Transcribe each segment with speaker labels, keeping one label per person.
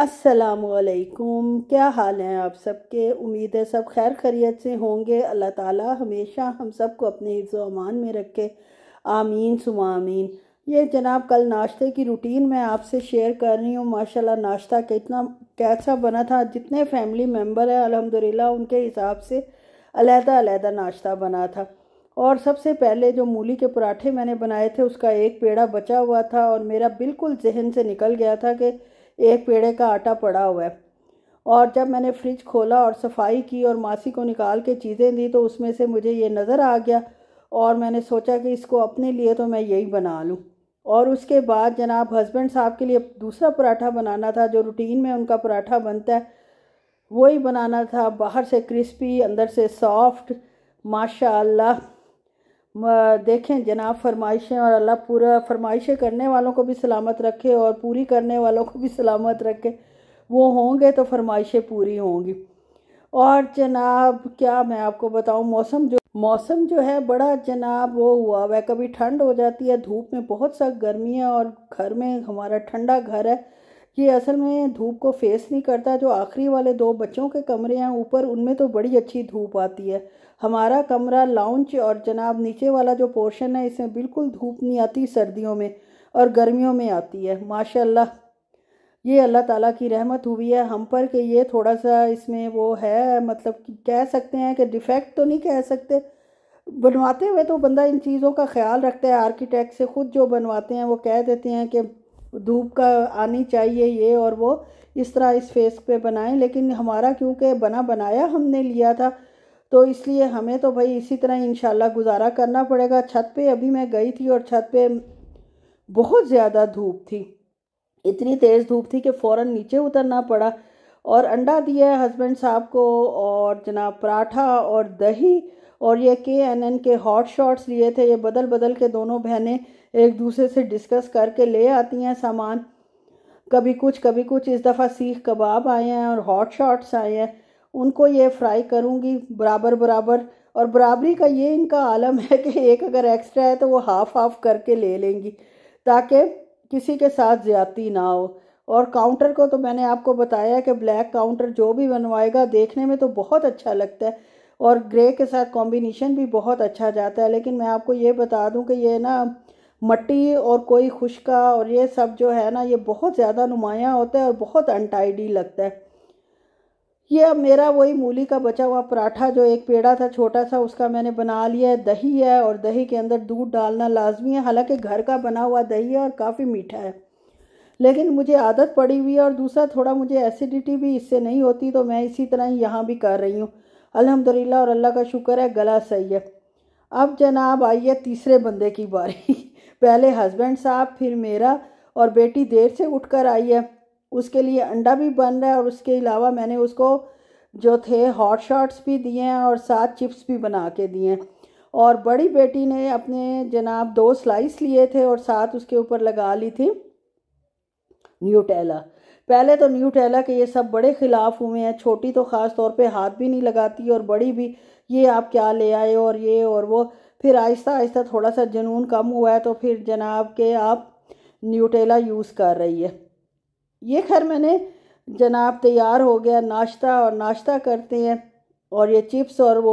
Speaker 1: असलकुम क्या हाल हैं आप सबके उम्मीद है सब खैर खरीत से होंगे अल्लाह ताला हमेशा हम सब को अपने हिफ्ज़ अमान में रखे आमीन सुमा आमीन ये जनाब कल नाश्ते की रूटीन मैं आपसे शेयर कर रही हूँ माशाल्लाह नाश्ता कितना कैसा बना था जितने फैमिली मेम्बर हैं अलहमदिल्ला उनके हिसाब से अलहदा अलहदा नाश्ता बना था और सबसे पहले जो मूली के पराठे मैंने बनाए थे उसका एक पेड़ा बचा हुआ था और मेरा बिल्कुल जहन से निकल गया था कि एक पेड़े का आटा पड़ा हुआ है और जब मैंने फ्रिज खोला और सफाई की और मासी को निकाल के चीज़ें दी तो उसमें से मुझे ये नज़र आ गया और मैंने सोचा कि इसको अपने लिए तो मैं यही बना लूँ और उसके बाद जनाब हस्बैंड साहब के लिए दूसरा पराठा बनाना था जो रूटीन में उनका पराठा बनता है वही बनाना था बाहर से क्रिस्पी अंदर से सॉफ्ट माशाल्लाह देखें जनाब फरमाइशें और अल्लाह पूरा फरमाइशें करने वालों को भी सलामत रखे और पूरी करने वालों को भी सलामत रखे वो होंगे तो फरमाइशें पूरी होंगी और जनाब क्या मैं आपको बताऊं मौसम जो मौसम जो है बड़ा जनाब वो हुआ वह कभी ठंड हो जाती है धूप में बहुत सा गर्मी है और घर में हमारा ठंडा घर है ये असल में धूप को फेस नहीं करता जो आखिरी वाले दो बच्चों के कमरे हैं ऊपर उनमें तो बड़ी अच्छी धूप आती है हमारा कमरा लाउंज और जनाब नीचे वाला जो पोर्शन है इसमें बिल्कुल धूप नहीं आती सर्दियों में और गर्मियों में आती है माशाल्लाह ये अल्लाह ताला की रहमत हुई है हम पर कि ये थोड़ा सा इसमें वो है मतलब कह सकते हैं कि डिफेक्ट तो नहीं कह सकते बनवाते हुए तो बंदा इन चीज़ों का ख्याल रखता है आर्किटेक्ट से ख़ुद जो बनवाते हैं वो कह देते हैं कि धूप का आनी चाहिए ये और वो इस तरह इस फेस पे बनाएं लेकिन हमारा क्योंकि बना बनाया हमने लिया था तो इसलिए हमें तो भाई इसी तरह इन गुजारा करना पड़ेगा छत पे अभी मैं गई थी और छत पे बहुत ज़्यादा धूप थी इतनी तेज़ धूप थी कि फ़ौर नीचे उतरना पड़ा और अंडा दिया है हस्बैंड साहब को और जनाब पराठा और दही और ये के एन एन के हॉट शॉट्स लिए थे ये बदल बदल के दोनों बहनें एक दूसरे से डिस्कस करके ले आती हैं सामान कभी कुछ कभी कुछ इस दफ़ा सीख कबाब आए हैं और हॉट शॉट्स आए हैं उनको ये फ्राई करूँगी बराबर बराबर और बराबरी का ये इनका आलम है कि एक अगर एक्स्ट्रा है तो वो हाफ़ हाफ़ करके ले लेंगी ताकि किसी के साथ ज़्यादती ना हो और काउंटर को तो मैंने आपको बताया कि ब्लैक काउंटर जो भी बनवाएगा देखने में तो बहुत अच्छा लगता है और ग्रे के साथ कॉम्बिनेशन भी बहुत अच्छा जाता है लेकिन मैं आपको ये बता दूं कि ये ना मट्टी और कोई खुशका और ये सब जो है ना ये बहुत ज़्यादा नुमायाँ होता है और बहुत अनटाइडी लगता है ये मेरा वही मूली का बचा हुआ पराठा जो एक पेड़ा था छोटा सा उसका मैंने बना लिया है दही है और दही के अंदर दूध डालना लाजमी है हालांकि घर का बना हुआ दही है और काफ़ी मीठा है लेकिन मुझे आदत पड़ी हुई है और दूसरा थोड़ा मुझे एसिडिटी भी इससे नहीं होती तो मैं इसी तरह ही यहाँ भी कर रही हूँ अलहमदिल्ला और अल्लाह का शुक्र है गला सही है अब जनाब आइए तीसरे बंदे की बारी पहले हस्बैंड साहब फिर मेरा और बेटी देर से उठकर आई है उसके लिए अंडा भी बन रहा है और उसके अलावा मैंने उसको जो थे हॉट शॉट्स भी दिए हैं और साथ चिप्स भी बना के दिए हैं और बड़ी बेटी ने अपने जनाब दो स्लाइस लिए थे और साथ उसके ऊपर लगा ली थी न्यूटेला पहले तो न्यूटेला के ये सब बड़े ख़िलाफ़ हुए हैं छोटी तो ख़ास तौर पे हाथ भी नहीं लगाती और बड़ी भी ये आप क्या ले आए और ये और वो फिर आहिस्ता आहिस्ता थोड़ा सा जुनून कम हुआ है तो फिर जनाब के आप न्यूटेला यूज़ कर रही है ये खैर मैंने जनाब तैयार हो गया नाश्ता और नाश्ता करते हैं और ये चिप्स और वो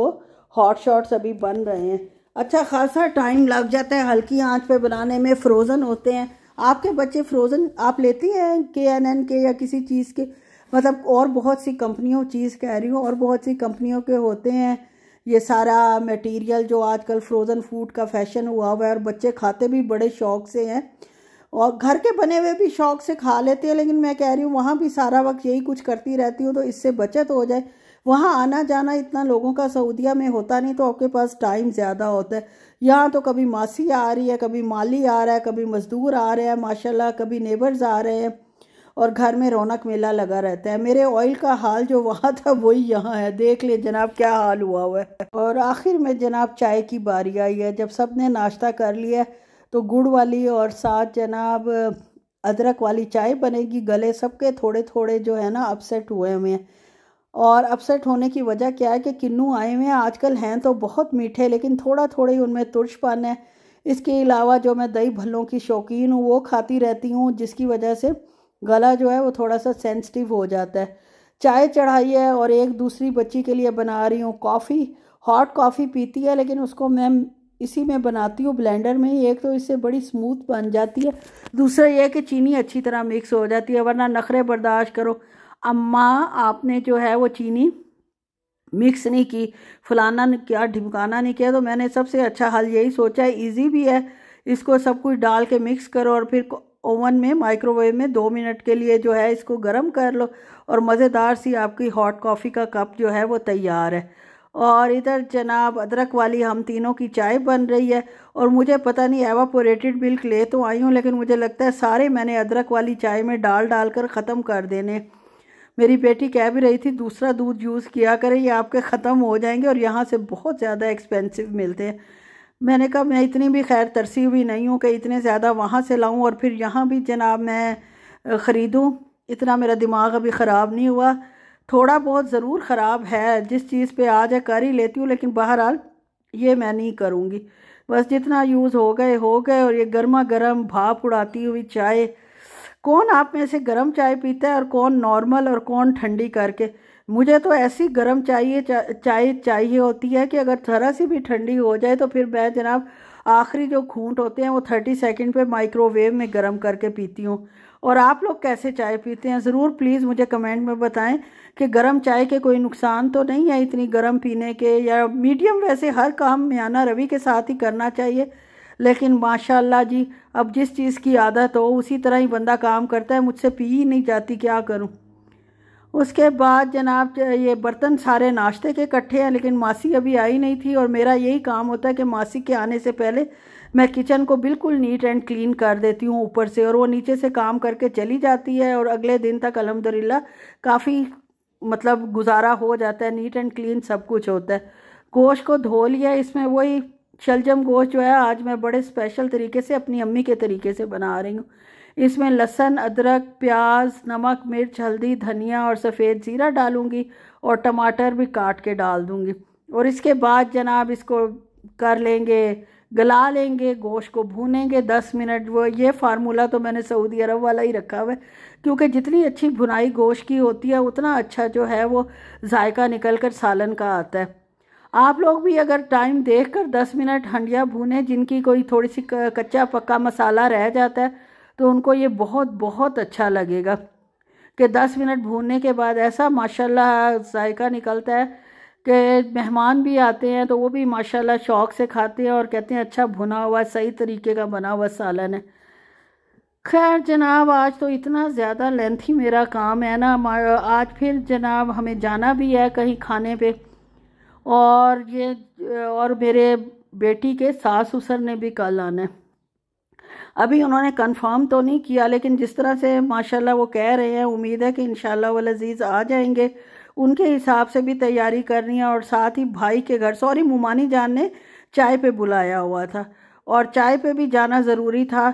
Speaker 1: हॉट शॉट्स अभी बन रहे हैं अच्छा खासा टाइम लग जाता है हल्की आंच पे बनाने में फ्रोज़न होते हैं आपके बच्चे फ्रोज़न आप लेते हैं के एन एन के या किसी चीज़ के मतलब और बहुत सी कंपनियों चीज़ कह रही हूँ और बहुत सी कंपनियों के होते हैं ये सारा मटेरियल जो आजकल फ्रोज़न फूड का फैशन हुआ हुआ है और बच्चे खाते भी बड़े शौक से हैं और घर के बने हुए भी शौक से खा लेते हैं लेकिन मैं कह रही हूँ वहाँ भी सारा वक्त यही कुछ करती रहती हूँ तो इससे बचत हो जाए वहाँ आना जाना इतना लोगों का सऊदिया में होता नहीं तो आपके पास टाइम ज़्यादा होता है यहाँ तो कभी मासी आ रही है कभी माली आ रहा है कभी मज़दूर आ रहे हैं माशाल्लाह कभी नेबर्स आ रहे हैं और घर में रौनक मेला लगा रहता है मेरे ऑयल का हाल जो वहाँ था वही यहाँ है देख ले जनाब क्या हाल हुआ हुआ है और आखिर में जनाब चाय की बारी आई है जब सब ने नाश्ता कर लिया तो गुड़ वाली और साथ जनाब अदरक वाली चाय बनेगी गले सबके थोड़े थोड़े जो है ना अपसेट हुए हुए हैं और अपसेट होने की वजह क्या है कि किन्नू आए हुए हैं आजकल हैं तो बहुत मीठे लेकिन थोड़ा थोड़े ही उनमें पान है इसके अलावा जो मैं दही भल्लों की शौकीन हूँ वो खाती रहती हूँ जिसकी वजह से गला जो है वो थोड़ा सा सेंसिटिव हो जाता है चाय चढ़ाई है और एक दूसरी बच्ची के लिए बना रही हूँ कॉफ़ी हॉट कॉफ़ी पीती है लेकिन उसको मैं इसी में बनाती हूँ ब्लेंडर में ही एक तो इससे बड़ी स्मूथ बन जाती है दूसरा यह कि चीनी अच्छी तरह मिक्स हो जाती है वरना नखरे बर्दाश्त करो अम्मा आपने जो है वो चीनी मिक्स नहीं की फलाना ने क्या ढिमकाना नहीं किया तो मैंने सबसे अच्छा हल यही सोचा है ईजी भी है इसको सब कुछ डाल के मिक्स करो और फिर ओवन में माइक्रोवेव में दो मिनट के लिए जो है इसको गर्म कर लो और मज़ेदार सी आपकी हॉट कॉफ़ी का कप जो है वो तैयार है और इधर जनाब अदरक वाली हम तीनों की चाय बन रही है और मुझे पता नहीं एवापोरेटेड मिल्क ले तो आई हूँ लेकिन मुझे लगता है सारे मैंने अदरक वाली चाय में डाल डाल कर ख़त्म कर देने मेरी बेटी कह भी रही थी दूसरा दूध यूज़ किया करें ये आपके ख़त्म हो जाएंगे और यहाँ से बहुत ज़्यादा एक्सपेंसिव मिलते हैं मैंने कहा मैं इतनी भी खैर तरसी हुई नहीं हूँ कि इतने ज़्यादा वहाँ से लाऊँ और फिर यहाँ भी जनाब मैं ख़रीदूँ इतना मेरा दिमाग अभी ख़राब नहीं हुआ थोड़ा बहुत ज़रूर ख़राब है जिस चीज़ पे आज है कर ही लेती हूँ लेकिन बहरहाल ये मैं नहीं करूँगी बस जितना यूज़ हो गए हो गए और ये गर्मा गर्म भाप उड़ाती हुई चाय कौन आप में से गर्म चाय पीता है और कौन नॉर्मल और कौन ठंडी करके मुझे तो ऐसी गर्म चाहिए चाय चाहिए होती है कि अगर थोड़ा सी भी ठंडी हो जाए तो फिर मैं जनाब आखिरी जो खूंट होते हैं वो थर्टी सेकेंड पर माइक्रोवेव में गर्म करके पीती हूँ और आप लोग कैसे चाय पीते हैं ज़रूर प्लीज़ मुझे कमेंट में बताएं कि गर्म चाय के कोई नुकसान तो नहीं है इतनी गर्म पीने के या मीडियम वैसे हर काम म्याना रवि के साथ ही करना चाहिए लेकिन माशाल्लाह जी अब जिस चीज़ की आदत हो उसी तरह ही बंदा काम करता है मुझसे पी ही नहीं जाती क्या करूँ उसके बाद जनाब ये बर्तन सारे नाश्ते के इकट्ठे हैं लेकिन मासी अभी आई नहीं थी और मेरा यही काम होता है कि मासी के आने से पहले मैं किचन को बिल्कुल नीट एंड क्लीन कर देती हूँ ऊपर से और वो नीचे से काम करके चली जाती है और अगले दिन तक अलहमदिल्ला काफ़ी मतलब गुजारा हो जाता है नीट एंड क्लीन सब कुछ होता है गोश्त को धो लिया इसमें वही शलजम गोश्त जो है आज मैं बड़े स्पेशल तरीके से अपनी अम्मी के तरीके से बना रही हूँ इसमें लहसन अदरक प्याज नमक मिर्च हल्दी धनिया और सफ़ेद ज़ीरा डालूँगी और टमाटर भी काट के डाल दूँगी और इसके बाद जनाब इसको कर लेंगे गला लेंगे गोश्त को भूनेंगे दस मिनट वो ये फार्मूला तो मैंने सऊदी अरब वाला ही रखा हुआ है क्योंकि जितनी अच्छी भुनाई गोश्त की होती है उतना अच्छा जो है वो जायका निकल कर सालन का आता है आप लोग भी अगर टाइम देख कर दस मिनट हंडिया भूने जिनकी कोई थोड़ी सी कच्चा पक्का मसाला रह जाता है तो उनको ये बहुत बहुत अच्छा लगेगा कि दस मिनट भूनने के बाद ऐसा माशाल्लाह जायका निकलता है के मेहमान भी आते हैं तो वो भी माशाल्लाह शौक़ से खाते हैं और कहते हैं अच्छा भुना हुआ सही तरीके का बना हुआ सालन है खैर जनाब आज तो इतना ज़्यादा लेंथी मेरा काम है ना आज फिर जनाब हमें जाना भी है कहीं खाने पे और ये और मेरे बेटी के सास ससुर ने भी कल आना है अभी उन्होंने कंफर्म तो नहीं किया लेकिन जिस तरह से माशाल्लाह वो कह रहे हैं उम्मीद है कि इन शाला वजीज़ आ जाएंगे उनके हिसाब से भी तैयारी करनी है और साथ ही भाई के घर सॉरी मुमानी जान ने चाय पे बुलाया हुआ था और चाय पे भी जाना ज़रूरी था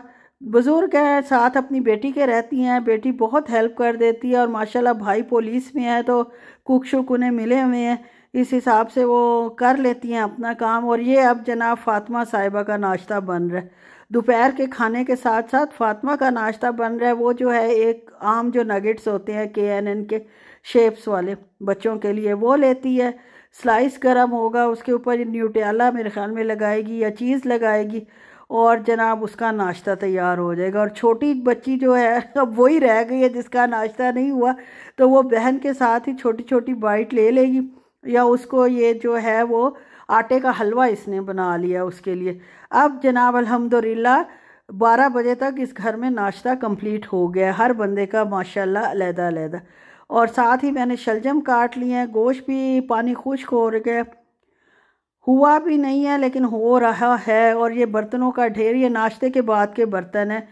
Speaker 1: बुज़ुर्ग है साथ अपनी बेटी के रहती हैं बेटी बहुत हेल्प कर देती है और माशाल्लाह भाई पुलिस में है तो कुक शुक उन्हें मिले हुए हैं इस हिसाब से वो कर लेती हैं अपना काम और ये अब जनाब फातिमा साहिबा का नाश्ता बन रहा है दोपहर के खाने के साथ साथ फातिमा का नाश्ता बन रहा है वो जो है एक आम जो नगेट्स होते हैं के एन एन के शेप्स वाले बच्चों के लिए वो लेती है स्लाइस गर्म होगा उसके ऊपर न्यूटेला मेरे ख्याल में लगाएगी या चीज़ लगाएगी और जनाब उसका नाश्ता तैयार हो जाएगा और छोटी बच्ची जो है अब वही रह गई है जिसका नाश्ता नहीं हुआ तो वो बहन के साथ ही छोटी छोटी बाइट ले लेगी या उसको ये जो है वो आटे का हलवा इसने बना लिया उसके लिए अब जनाब अलहमदिल्ला बारह बजे तक इस घर में नाश्ता कंप्लीट हो गया हर बंदे का माशाल्लाह अलहदा और साथ ही मैंने शलजम काट लिए हैं गोश्त भी पानी खुश्क हो गया हुआ भी नहीं है लेकिन हो रहा है और ये बर्तनों का ढेर ये नाश्ते के बाद के बर्तन हैं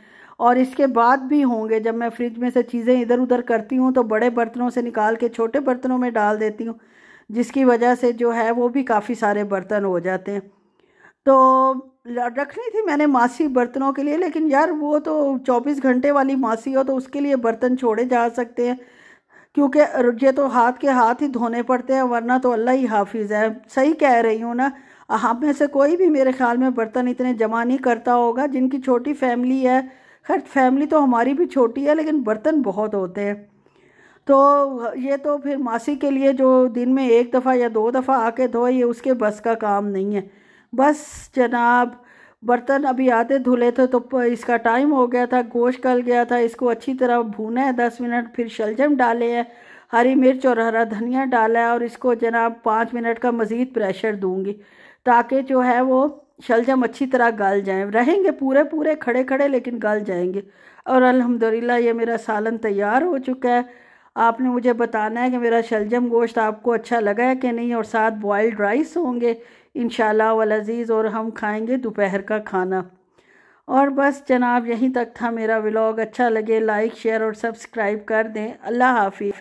Speaker 1: और इसके बाद भी होंगे जब मैं फ्रिज में से चीज़ें इधर उधर करती हूँ तो बड़े बर्तनों से निकाल के छोटे बर्तनों में डाल देती हूँ जिसकी वजह से जो है वो भी काफ़ी सारे बर्तन हो जाते हैं तो रखनी थी मैंने मासी बर्तनों के लिए लेकिन यार वो तो 24 घंटे वाली मासी हो तो उसके लिए बर्तन छोड़े जा सकते हैं क्योंकि ये तो हाथ के हाथ ही धोने पड़ते हैं वरना तो अल्लाह ही हाफिज़ है सही कह रही हूँ ना हम में से कोई भी मेरे ख्याल में बर्तन इतने जमा नहीं करता होगा जिनकी छोटी फैमिली है खैर फैमिली तो हमारी भी छोटी है लेकिन बर्तन बहुत होते हैं तो ये तो फिर मासी के लिए जो दिन में एक दफ़ा या दो दफ़ा आके धोए ये उसके बस का काम नहीं है बस जनाब बर्तन अभी आधे धुले थे तो इसका टाइम हो गया था गोश्त गल गया था इसको अच्छी तरह भूना है दस मिनट फिर शलजम डाले हैं हरी मिर्च और हरा धनिया डाला है और इसको जनाब पाँच मिनट का मज़ीद प्रेशर दूँगी ताकि जो है वो शलजम अच्छी तरह गल जाएं रहेंगे पूरे पूरे खड़े खड़े लेकिन गल जाएंगे और अल्हम्दुलिल्लाह ये मेरा सालन तैयार हो चुका है आपने मुझे बताना है कि मेरा शलजम गोश्त आपको अच्छा लगा है कि नहीं और साथ बॉयल्ड राइस होंगे इन शज़ीज़ और हम खाएंगे दोपहर का खाना और बस जनाब यहीं तक था मेरा व्लॉग अच्छा लगे लाइक शेयर और सब्सक्राइब कर दें अल्लाह हाफि